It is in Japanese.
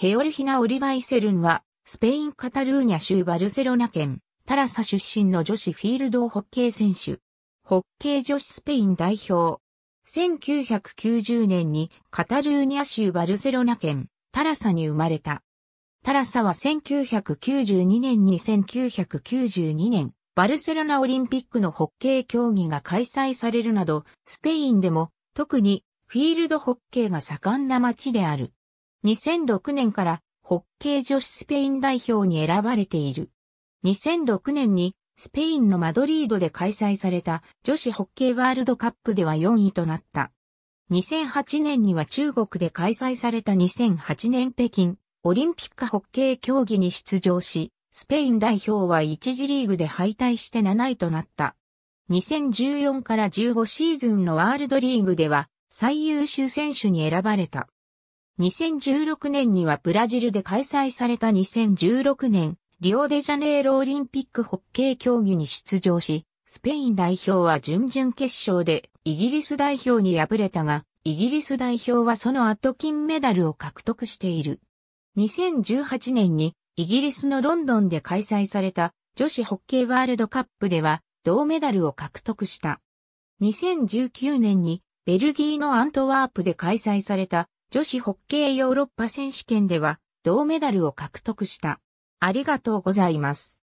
ヘオルヒナ・オリバイセルンは、スペイン・カタルーニャ州バルセロナ県、タラサ出身の女子フィールドホッケー選手。ホッケー女子スペイン代表。1990年にカタルーニャ州バルセロナ県、タラサに生まれた。タラサは1992年に1992年、バルセロナオリンピックのホッケー競技が開催されるなど、スペインでも、特にフィールドホッケーが盛んな街である。2006年からホッケー女子スペイン代表に選ばれている。2006年にスペインのマドリードで開催された女子ホッケーワールドカップでは4位となった。2008年には中国で開催された2008年北京オリンピックホッケー競技に出場し、スペイン代表は1次リーグで敗退して7位となった。2014から15シーズンのワールドリーグでは最優秀選手に選ばれた。2016年にはブラジルで開催された2016年リオデジャネイロオリンピックホッケー競技に出場し、スペイン代表は準々決勝でイギリス代表に敗れたが、イギリス代表はその後金メダルを獲得している。2018年にイギリスのロンドンで開催された女子ホッケーワールドカップでは銅メダルを獲得した。2019年にベルギーのアントワープで開催された女子ホッケーヨーロッパ選手権では銅メダルを獲得した。ありがとうございます。